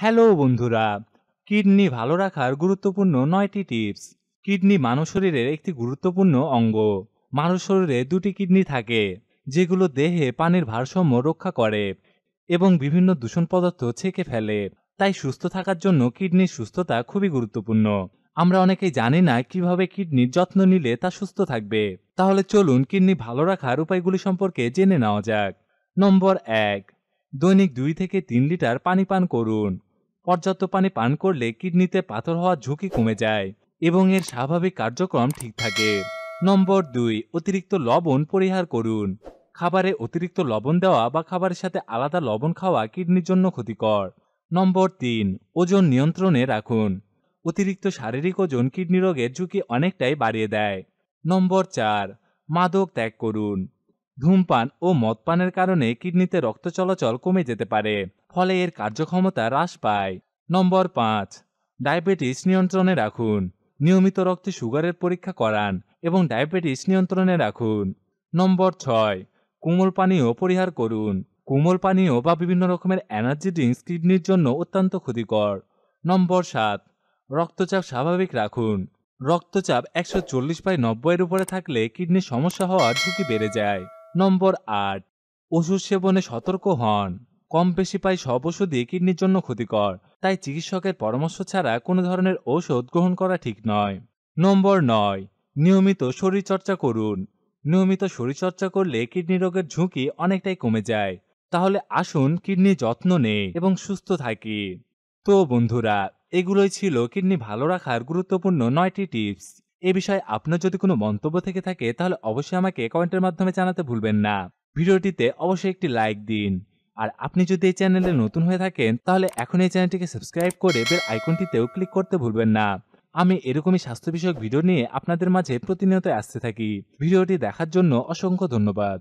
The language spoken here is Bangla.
হ্যালো বন্ধুরা কিডনি ভালো রাখার গুরুত্বপূর্ণ নয়টি টিপস কিডনি মানব শরীরের একটি গুরুত্বপূর্ণ অঙ্গ মানব শরীরে দুটি কিডনি থাকে যেগুলো দেহে পানির ভারসাম্য রক্ষা করে এবং বিভিন্ন দূষণ পদার্থ ছেঁকে ফেলে তাই সুস্থ থাকার জন্য কিডনির সুস্থতা খুবই গুরুত্বপূর্ণ আমরা অনেকেই জানি না কিভাবে কিডনির যত্ন নিলে তা সুস্থ থাকবে তাহলে চলুন কিডনি ভালো রাখার উপায়গুলি সম্পর্কে জেনে নেওয়া যাক নম্বর এক দৈনিক দুই থেকে তিন লিটার পানি পান করুন পর্যাপ্ত পানি পান করলে কিডনিতে পাথর হওয়ার ঝুঁকি কমে যায় এবং এর স্বাভাবিক কার্যক্রম ঠিক থাকে নম্বর দুই অতিরিক্ত লবণ পরিহার করুন খাবারে অতিরিক্ত লবণ দেওয়া বা খাবারের সাথে আলাদা লবণ খাওয়া কিডনির জন্য ক্ষতিকর নম্বর তিন ওজন নিয়ন্ত্রণে রাখুন অতিরিক্ত শারীরিক ওজন কিডনি রোগের ঝুঁকি অনেকটাই বাড়িয়ে দেয় নম্বর চার মাদক ত্যাগ করুন ধূমপান ও মদপানের কারণে কিডনিতে রক্ত চলাচল কমে যেতে পারে ফলে এর কার্যক্ষমতা হ্রাস পায় নম্বর পাঁচ ডায়াবেটিস নিয়ন্ত্রণে রাখুন নিয়মিত রক্তে সুগারের পরীক্ষা করান এবং ডায়াবেটিস নিয়ন্ত্রণে রাখুন নম্বর ছয় কোমল পানীয় পরিহার করুন কোমল পানীয় বা বিভিন্ন রকমের এনার্জি ড্রিঙ্কস কিডনির জন্য অত্যন্ত ক্ষতিকর নম্বর সাত রক্তচাপ স্বাভাবিক রাখুন রক্তচাপ একশো চল্লিশ বাই নব্বইয়ের উপরে থাকলে কিডনির সমস্যা হওয়ার ঝুঁকি বেড়ে যায় নম্বর আট ওষুধ সেবনে সতর্ক হন কম বেশি পাই সব ওষুধই কিডনির জন্য ক্ষতিকর তাই চিকিৎসকের পরামর্শ ছাড়া কোনো ধরনের ঔষধ গ্রহণ করা ঠিক নয় নম্বর নয় নিয়মিত শরীরচর্চা করুন নিয়মিত শরীরচর্চা করলে কিডনি রোগের ঝুঁকি অনেকটাই কমে যায় তাহলে আসুন কিডনি যত্ন নেই এবং সুস্থ থাকি তো বন্ধুরা এগুলোই ছিল কিডনি ভালো রাখার গুরুত্বপূর্ণ নয়টি টিপস এ বিষয়ে আপনার যদি কোনো মন্তব্য থেকে থাকে তাহলে অবশ্যই আমাকে কমেন্টের মাধ্যমে জানাতে ভুলবেন না ভিডিওটিতে অবশ্যই একটি লাইক দিন আর আপনি যদি এই চ্যানেলে নতুন হয়ে থাকেন তাহলে এখন এই চ্যানেলটিকে সাবস্ক্রাইব করে বেল আইকনটিতেও ক্লিক করতে ভুলবেন না আমি এরকমই স্বাস্থ্য বিষয়ক ভিডিও নিয়ে আপনাদের মাঝে প্রতিনিয়ত আসতে থাকি ভিডিওটি দেখার জন্য অসংখ্য ধন্যবাদ